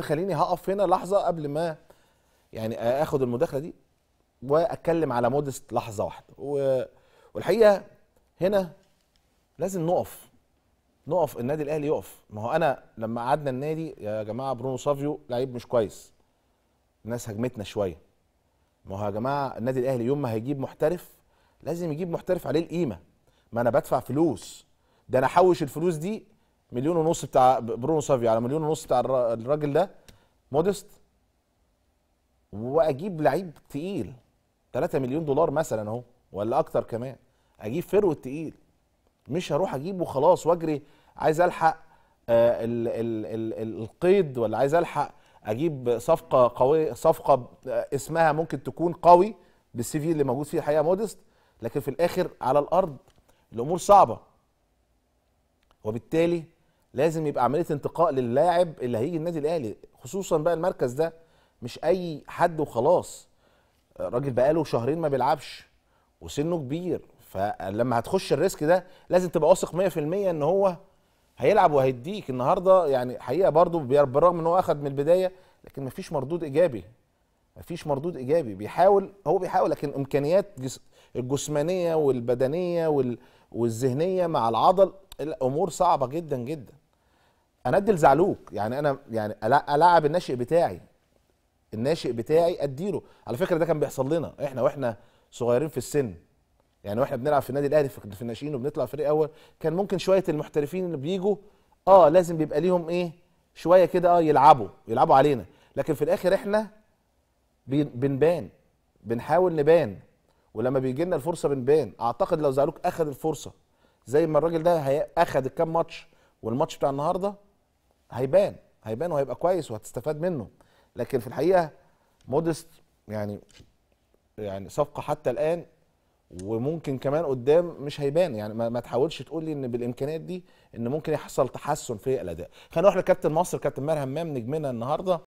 خليني هقف هنا لحظه قبل ما يعني اخد المداخله دي واتكلم على مودست لحظه واحده و... والحقيقه هنا لازم نقف نقف النادي الاهلي يقف ما هو انا لما قعدنا النادي يا جماعه برونو سافيو لعيب مش كويس الناس هجمتنا شويه ما هو يا جماعه النادي الاهلي يوم ما هيجيب محترف لازم يجيب محترف عليه القيمه ما انا بدفع فلوس ده انا احوش الفلوس دي مليون ونص بتاع برونو سافيو على مليون ونص بتاع الراجل ده مودست واجيب لعيب تقيل 3 مليون دولار مثلا اهو ولا اكتر كمان اجيب فرو تقيل مش هروح اجيبه وخلاص واجري عايز الحق آه، القيد ولا عايز الحق اجيب صفقه قويه صفقه اسمها ممكن تكون قوي بالسي في اللي موجود فيه الحقيقه مودست لكن في الاخر على الارض الامور صعبه وبالتالي لازم يبقى عمليه انتقاء للاعب اللي هيجي النادي الاهلي خصوصا بقى المركز ده مش اي حد وخلاص راجل بقاله شهرين ما بيلعبش وسنه كبير فلما هتخش الريسك ده لازم تبقى واثق 100% ان هو هيلعب وهيديك النهارده يعني حقيقه برضو بالرغم ان هو اخذ من البدايه لكن مفيش مردود ايجابي مفيش مردود ايجابي بيحاول هو بيحاول لكن امكانيات الجسمانيه والبدنيه والذهنيه مع العضل الامور صعبه جدا جدا انا لزعلوك يعني انا يعني العب الناشئ بتاعي الناشئ بتاعي اديله على فكره ده كان بيحصل لنا احنا واحنا صغيرين في السن يعني واحنا بنلعب في النادي الاهلي في الناشئين وبنطلع فريق اول كان ممكن شويه المحترفين اللي بيجوا اه لازم بيبقى ليهم ايه شويه كده اه يلعبوا يلعبوا علينا لكن في الاخر احنا بنبان بنحاول نبان ولما بيجي لنا الفرصه بنبان اعتقد لو زعلوك اخذ الفرصه زي ما الراجل ده اخذ الكام ماتش والماتش بتاع النهارده هيبان هيبان وهيبقى كويس وهتستفاد منه لكن في الحقيقه مودست يعني يعني صفقه حتى الان وممكن كمان قدام مش هيبان يعني ما, تحاولش تقول لي ان بالامكانيات دي ان ممكن يحصل تحسن في الاداء خلينا نروح لكابتن مصر كابتن ماهر همام نجمنا النهارده